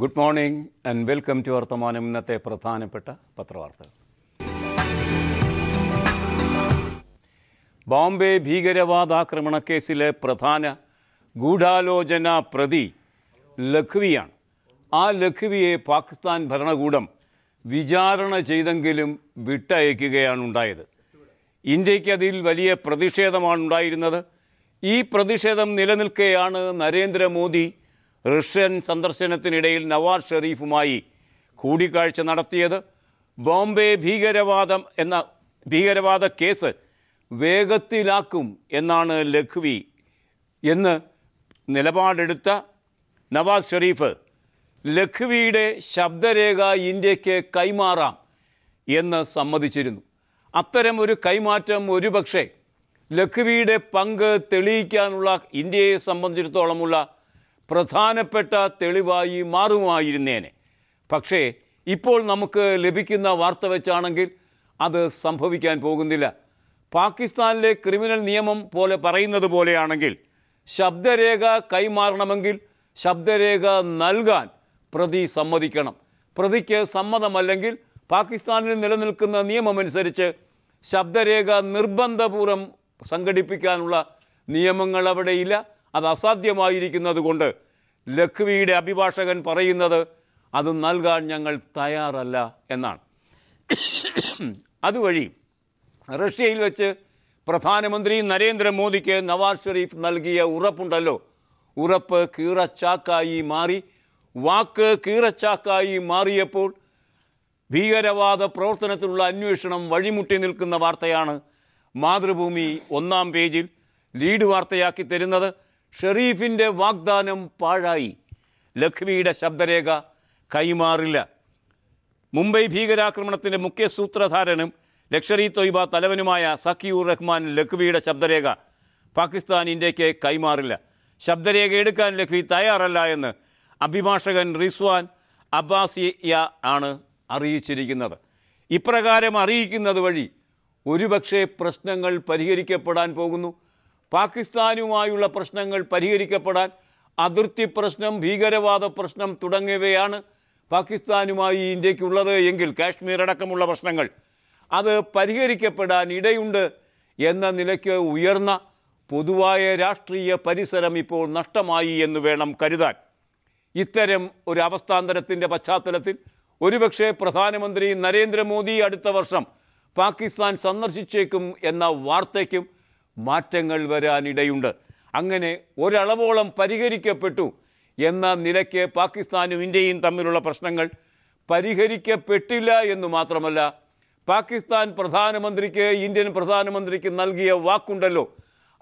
good morning and welcome to Varthamanam ഇന്നത്തെ പ്രധാനപ്പെട്ട പത്രവാർത്തകൾ ബോംബെ ഭീകരവാദാക്രമണ കേസിലെ പ്രധാന ഗൂഢാലോചന പ്രതി ലഖ്വിയാണ് ആ ലഖ്വിയെ പാകിസ്ഥാൻ ഭരണകൂടം വിചാരണ ചെയ്തെങ്കിലും വിട്ടയക്കുകയാണ് ഉണ്ടായത് ഇന്ത്യയ്ക്ക് അതിൽ വലിയ പ്രതിഷേധമാണ് ഉണ്ടായിരുന്നത് ഈ പ്രതിഷേധം നിലനിൽക്കെയാണ് നരേന്ദ്രമോദി റഷ്യൻ സന്ദർശനത്തിനിടയിൽ നവാസ് ഷെറീഫുമായി കൂടിക്കാഴ്ച നടത്തിയത് ബോംബെ ഭീകരവാദം എന്ന ഭീകരവാദ കേസ് വേഗത്തിലാക്കും എന്നാണ് ലഖ്വി എന്ന് നിലപാടെടുത്ത നവാസ് ഷെരീഫ് ലഖ്വിയുടെ ശബ്ദരേഖ ഇന്ത്യക്ക് കൈമാറാം എന്ന് സമ്മതിച്ചിരുന്നു അത്തരം ഒരു കൈമാറ്റം ഒരുപക്ഷെ ലഖ്വിയുടെ പങ്ക് തെളിയിക്കാനുള്ള ഇന്ത്യയെ സംബന്ധിച്ചിടത്തോളമുള്ള പ്രധാനപ്പെട്ട തെളിവായി മാറുമായിരുന്നേനെ പക്ഷേ ഇപ്പോൾ നമുക്ക് ലഭിക്കുന്ന വാർത്ത വെച്ചാണെങ്കിൽ അത് സംഭവിക്കാൻ പോകുന്നില്ല പാകിസ്ഥാനിലെ ക്രിമിനൽ നിയമം പോലെ പറയുന്നത് പോലെയാണെങ്കിൽ ശബ്ദരേഖ കൈമാറണമെങ്കിൽ ശബ്ദരേഖ നൽകാൻ പ്രതി സമ്മതിക്കണം പ്രതിക്ക് സമ്മതമല്ലെങ്കിൽ പാകിസ്ഥാനിൽ നിലനിൽക്കുന്ന നിയമമനുസരിച്ച് ശബ്ദരേഖ നിർബന്ധപൂർവം സംഘടിപ്പിക്കാനുള്ള നിയമങ്ങൾ അവിടെയില്ല അത് അസാധ്യമായിരിക്കുന്നത് കൊണ്ട് ലഖ്വിയുടെ അഭിഭാഷകൻ പറയുന്നത് അത് നൽകാൻ ഞങ്ങൾ തയ്യാറല്ല എന്നാണ് അതുവഴി റഷ്യയിൽ വെച്ച് പ്രധാനമന്ത്രി നരേന്ദ്രമോദിക്ക് നവാസ് ഷെരീഫ് നൽകിയ ഉറപ്പുണ്ടല്ലോ ഉറപ്പ് കീറച്ചാക്കായി മാറി വാക്ക് കീറച്ചാക്കായി മാറിയപ്പോൾ ഭീകരവാദ പ്രവർത്തനത്തിലുള്ള അന്വേഷണം വഴിമുട്ടി നിൽക്കുന്ന വാർത്തയാണ് മാതൃഭൂമി ഒന്നാം പേജിൽ ലീഡ് വാർത്തയാക്കി തരുന്നത് ഷെറീഫിൻ്റെ വാഗ്ദാനം പാഴായി ലഖ്വിയുടെ ശബ്ദരേഖ കൈമാറില്ല മുംബൈ ഭീകരാക്രമണത്തിൻ്റെ മുഖ്യ സൂത്രധാരനും ലക്ഷറി തൊയ്ബ തലവനുമായ സഖിയൂർ റഹ്മാൻ ലഖ്വിയുടെ ശബ്ദരേഖ പാകിസ്ഥാൻ ഇന്ത്യക്ക് കൈമാറില്ല ശബ്ദരേഖ എടുക്കാൻ ലഖ്വി തയ്യാറല്ല എന്ന് അഭിഭാഷകൻ റിസ്വാൻ അബ്ബാസിയ ആണ് അറിയിച്ചിരിക്കുന്നത് ഇപ്രകാരം അറിയിക്കുന്നത് വഴി ഒരുപക്ഷെ പ്രശ്നങ്ങൾ പരിഹരിക്കപ്പെടാൻ പോകുന്നു പാകിസ്ഥാനുമായുള്ള പ്രശ്നങ്ങൾ പരിഹരിക്കപ്പെടാൻ അതിർത്തി പ്രശ്നം ഭീകരവാദ പ്രശ്നം തുടങ്ങിയവയാണ് പാകിസ്ഥാനുമായി ഇന്ത്യക്കുള്ളത് എങ്കിൽ കാശ്മീർ അടക്കമുള്ള പ്രശ്നങ്ങൾ അത് പരിഹരിക്കപ്പെടാൻ ഇടയുണ്ട് എന്ന നിലയ്ക്ക് ഉയർന്ന പൊതുവായ രാഷ്ട്രീയ പരിസരം ഇപ്പോൾ നഷ്ടമായി എന്ന് വേണം കരുതാൻ ഇത്തരം ഒരു അവസ്ഥാന്തരത്തിൻ്റെ പശ്ചാത്തലത്തിൽ ഒരുപക്ഷെ പ്രധാനമന്ത്രി നരേന്ദ്രമോദി അടുത്ത വർഷം പാകിസ്ഥാൻ സന്ദർശിച്ചേക്കും എന്ന വാർത്തയ്ക്കും മാറ്റങ്ങൾ വരാനിടയുണ്ട് അങ്ങനെ ഒരളവോളം പരിഹരിക്കപ്പെട്ടു എന്ന നിലയ്ക്ക് പാകിസ്ഥാനും ഇന്ത്യയും തമ്മിലുള്ള പ്രശ്നങ്ങൾ പരിഹരിക്കപ്പെട്ടില്ല എന്ന് മാത്രമല്ല പാകിസ്ഥാൻ പ്രധാനമന്ത്രിക്ക് ഇന്ത്യൻ പ്രധാനമന്ത്രിക്ക് നൽകിയ വാക്കുണ്ടല്ലോ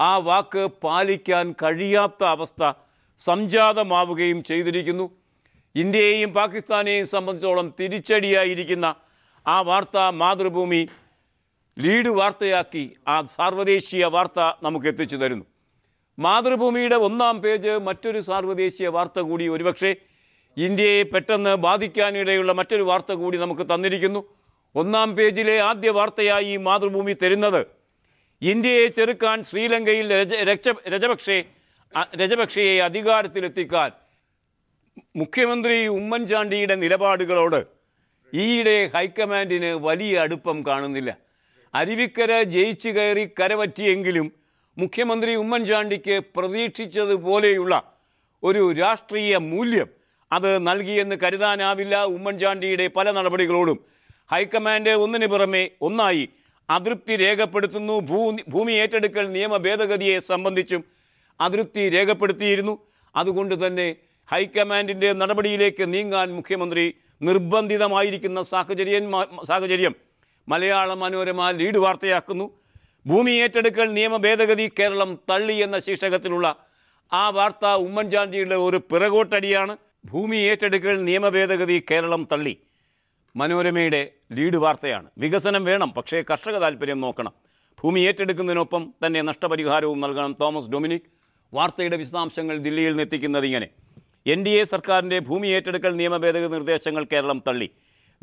ആ വാക്ക് പാലിക്കാൻ കഴിയാത്ത അവസ്ഥ സംജാതമാവുകയും ചെയ്തിരിക്കുന്നു ഇന്ത്യയെയും പാകിസ്ഥാനെയും സംബന്ധിച്ചോളം തിരിച്ചടിയായിരിക്കുന്ന ആ വാർത്ത മാതൃഭൂമി ലീഡ് വാർത്തയാക്കി ആ സാർവദേശീയ വാർത്ത നമുക്ക് എത്തിച്ചു തരുന്നു മാതൃഭൂമിയുടെ ഒന്നാം പേജ് മറ്റൊരു സാർവദേശീയ വാർത്ത കൂടി ഒരുപക്ഷെ ഇന്ത്യയെ പെട്ടെന്ന് ബാധിക്കാനിടയുള്ള മറ്റൊരു വാർത്ത കൂടി നമുക്ക് തന്നിരിക്കുന്നു ഒന്നാം പേജിലെ ആദ്യ വാർത്തയായി മാതൃഭൂമി തരുന്നത് ഇന്ത്യയെ ചെറുക്കാൻ ശ്രീലങ്കയിൽ രജ രക്ഷ രജപക്ഷെ രജപക്ഷയെ അധികാരത്തിലെത്തിക്കാൻ മുഖ്യമന്ത്രി ഉമ്മൻചാണ്ടിയുടെ നിലപാടുകളോട് ഈയിടെ ഹൈക്കമാൻഡിന് വലിയ അടുപ്പം കാണുന്നില്ല അരുവിക്കര ജയിച്ചു കയറി കരപറ്റിയെങ്കിലും മുഖ്യമന്ത്രി ഉമ്മൻചാണ്ടിക്ക് പ്രതീക്ഷിച്ചതുപോലെയുള്ള ഒരു രാഷ്ട്രീയ മൂല്യം അത് നൽകിയെന്ന് കരുതാനാവില്ല ഉമ്മൻചാണ്ടിയുടെ പല നടപടികളോടും ഹൈക്കമാൻഡ് ഒന്നിന് പുറമെ ഒന്നായി അതൃപ്തി രേഖപ്പെടുത്തുന്നു ഭൂ ഭൂമി ഏറ്റെടുക്കൽ നിയമ ഭേദഗതിയെ സംബന്ധിച്ചും അതൃപ്തി രേഖപ്പെടുത്തിയിരുന്നു അതുകൊണ്ട് തന്നെ ഹൈക്കമാൻഡിൻ്റെ നടപടിയിലേക്ക് നീങ്ങാൻ മുഖ്യമന്ത്രി നിർബന്ധിതമായിരിക്കുന്ന സാഹചര്യം സാഹചര്യം മലയാള മനോരമ ലീഡ് വാർത്തയാക്കുന്നു ഭൂമി ഏറ്റെടുക്കൽ നിയമ ഭേദഗതി കേരളം തള്ളി എന്ന ശീർഷകത്തിലുള്ള ആ വാർത്ത ഉമ്മൻചാണ്ടിയുടെ ഒരു പിറകോട്ടടിയാണ് ഭൂമി ഏറ്റെടുക്കൽ നിയമ ഭേദഗതി കേരളം തള്ളി മനോരമയുടെ ലീഡ് വാർത്തയാണ് വികസനം വേണം പക്ഷേ കർഷക താല്പര്യം നോക്കണം ഭൂമി ഏറ്റെടുക്കുന്നതിനൊപ്പം തന്നെ നഷ്ടപരിഹാരവും നൽകണം തോമസ് ഡൊമിനിക് വാർത്തയുടെ വിശദാംശങ്ങൾ ദില്ലിയിൽ എത്തിക്കുന്നത് ഇങ്ങനെ എൻ ഡി എ സർക്കാരിൻ്റെ ഭൂമി ഏറ്റെടുക്കൽ നിയമ ഭേദഗതി നിർദ്ദേശങ്ങൾ കേരളം തള്ളി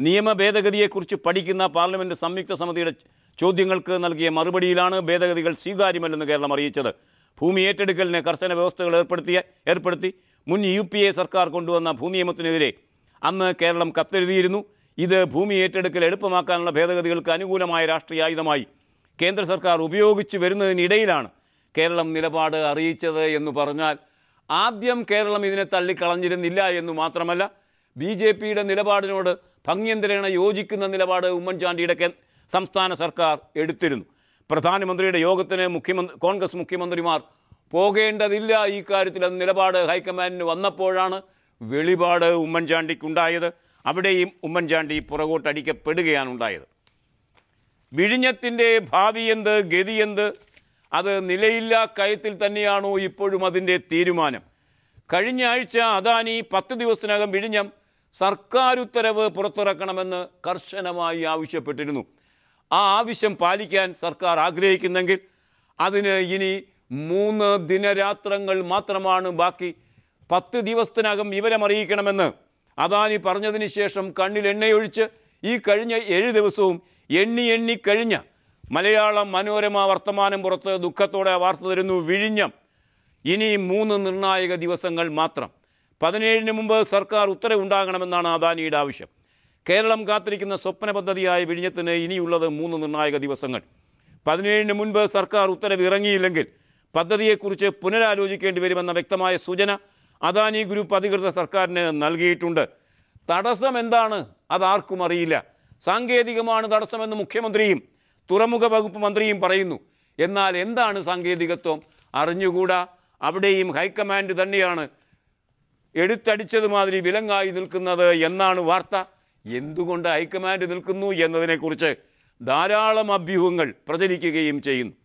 നിയമ ഭേദഗതിയെക്കുറിച്ച് പഠിക്കുന്ന പാർലമെൻറ്റ് സംയുക്ത സമിതിയുടെ ചോദ്യങ്ങൾക്ക് നൽകിയ മറുപടിയിലാണ് ഭേദഗതികൾ സ്വീകാര്യമല്ലെന്ന് കേരളം അറിയിച്ചത് ഭൂമി ഏറ്റെടുക്കലിന് കർശന വ്യവസ്ഥകൾ ഏർപ്പെടുത്തിയ ഏർപ്പെടുത്തി മുൻ യു പി എ സർക്കാർ കൊണ്ടുവന്ന ഭൂമി നിയമത്തിനെതിരെ അന്ന് കേരളം കത്തെഴുതിയിരുന്നു ഇത് ഭൂമി ഏറ്റെടുക്കൽ എളുപ്പമാക്കാനുള്ള ഭേദഗതികൾക്ക് അനുകൂലമായ രാഷ്ട്രീയ ആയുധമായി കേന്ദ്ര സർക്കാർ ഉപയോഗിച്ച് വരുന്നതിനിടയിലാണ് കേരളം നിലപാട് അറിയിച്ചത് എന്ന് പറഞ്ഞാൽ ആദ്യം കേരളം ഇതിനെ തള്ളിക്കളഞ്ഞിരുന്നില്ല എന്ന് മാത്രമല്ല ബി ജെ പിയുടെ നിലപാടിനോട് ഭംഗ്യന്തരേണ യോജിക്കുന്ന നിലപാട് ഉമ്മൻചാണ്ടിയുടെ സംസ്ഥാന സർക്കാർ എടുത്തിരുന്നു പ്രധാനമന്ത്രിയുടെ യോഗത്തിന് മുഖ്യമന്ത്രി കോൺഗ്രസ് മുഖ്യമന്ത്രിമാർ പോകേണ്ടതില്ല ഈ കാര്യത്തിൽ നിലപാട് ഹൈക്കമാൻഡിന് വന്നപ്പോഴാണ് വെളിപാട് ഉമ്മൻചാണ്ടിക്കുണ്ടായത് അവിടെയും ഉമ്മൻചാണ്ടി പുറകോട്ടടിക്കപ്പെടുകയാണ് ഉണ്ടായത് വിഴിഞ്ഞത്തിൻ്റെ ഭാവിയെന്ത് ഗതിയെന്ത് അത് നിലയില്ല കയത്തിൽ തന്നെയാണോ ഇപ്പോഴും അതിൻ്റെ തീരുമാനം കഴിഞ്ഞ ആഴ്ച അദാനി പത്ത് ദിവസത്തിനകം വിഴിഞ്ഞം സർക്കാർ ഉത്തരവ് പുറത്തിറക്കണമെന്ന് കർശനമായി ആവശ്യപ്പെട്ടിരുന്നു ആ ആവശ്യം പാലിക്കാൻ സർക്കാർ ആഗ്രഹിക്കുന്നെങ്കിൽ അതിന് ഇനി മൂന്ന് ദിനരാത്രങ്ങൾ മാത്രമാണ് ബാക്കി പത്ത് ദിവസത്തിനകം വിവരമറിയിക്കണമെന്ന് അദാനി പറഞ്ഞതിന് ശേഷം കണ്ണിൽ എണ്ണയൊഴിച്ച് ഈ കഴിഞ്ഞ ഏഴ് ദിവസവും എണ്ണി എണ്ണി കഴിഞ്ഞ മലയാളം മനോരമ വർത്തമാനം പുറത്ത് ദുഃഖത്തോടെ വാർത്ത തരുന്നു വിഴിഞ്ഞം ഇനി മൂന്ന് നിർണായക ദിവസങ്ങൾ മാത്രം പതിനേഴിന് മുമ്പ് സർക്കാർ ഉത്തരവുണ്ടാകണമെന്നാണ് അദാനിയുടെ ആവശ്യം കേരളം കാത്തിരിക്കുന്ന സ്വപ്ന പദ്ധതിയായ വിഴിഞ്ഞത്തിന് ഇനിയുള്ളത് മൂന്ന് നിർണായക ദിവസങ്ങൾ പതിനേഴിന് മുൻപ് സർക്കാർ ഉത്തരവ് ഇറങ്ങിയില്ലെങ്കിൽ പദ്ധതിയെക്കുറിച്ച് പുനരാലോചിക്കേണ്ടി വരുമെന്ന വ്യക്തമായ സൂചന അദാനി ഗ്രൂപ്പ് അധികൃതർ സർക്കാരിന് നൽകിയിട്ടുണ്ട് തടസ്സം എന്താണ് അതാർക്കും അറിയില്ല സാങ്കേതികമാണ് തടസ്സമെന്ന് മുഖ്യമന്ത്രിയും തുറമുഖ വകുപ്പ് മന്ത്രിയും പറയുന്നു എന്നാൽ എന്താണ് സാങ്കേതികത്വം അറിഞ്ഞുകൂടാ അവിടെയും ഹൈക്കമാൻഡ് തന്നെയാണ് എടുത്തടിച്ചതുമാതിരി വിലങ്ങായി നിൽക്കുന്നത് എന്നാണ് വാർത്ത എന്തുകൊണ്ട് ഹൈക്കമാൻഡ് നിൽക്കുന്നു എന്നതിനെക്കുറിച്ച് ധാരാളം അഭ്യൂഹങ്ങൾ പ്രചരിക്കുകയും ചെയ്യുന്നു